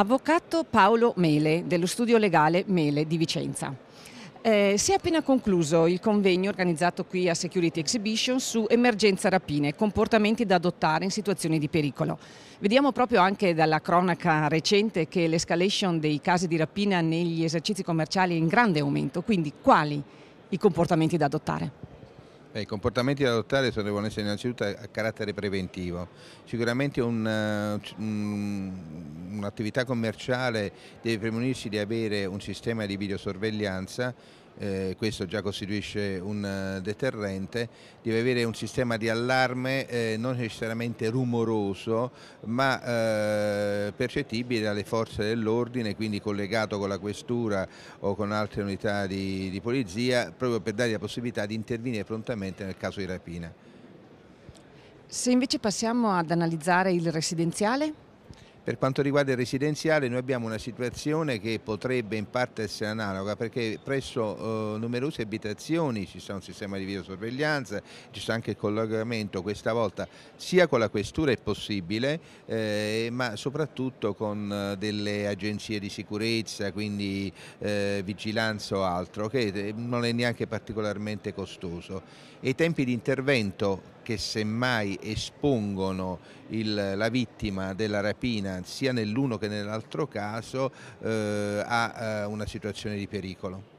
Avvocato Paolo Mele, dello studio legale Mele di Vicenza. Eh, si è appena concluso il convegno organizzato qui a Security Exhibition su emergenza rapine, comportamenti da adottare in situazioni di pericolo. Vediamo proprio anche dalla cronaca recente che l'escalation dei casi di rapina negli esercizi commerciali è in grande aumento, quindi quali i comportamenti da adottare? I comportamenti da adottare devono essere innanzitutto a carattere preventivo. Sicuramente un, eh, un un'attività commerciale deve premunirsi di avere un sistema di videosorveglianza eh, questo già costituisce un eh, deterrente, deve avere un sistema di allarme eh, non necessariamente rumoroso ma eh, percettibile dalle forze dell'ordine, quindi collegato con la questura o con altre unità di, di polizia, proprio per dare la possibilità di intervenire prontamente nel caso di rapina. Se invece passiamo ad analizzare il residenziale? Per quanto riguarda il residenziale noi abbiamo una situazione che potrebbe in parte essere analoga perché presso eh, numerose abitazioni ci sta un sistema di videosorveglianza, ci sta anche il collegamento questa volta sia con la questura è possibile eh, ma soprattutto con eh, delle agenzie di sicurezza, quindi eh, vigilanza o altro che eh, non è neanche particolarmente costoso. E i tempi di intervento che semmai espongono il, la vittima della rapina sia nell'uno che nell'altro caso eh, ha eh, una situazione di pericolo.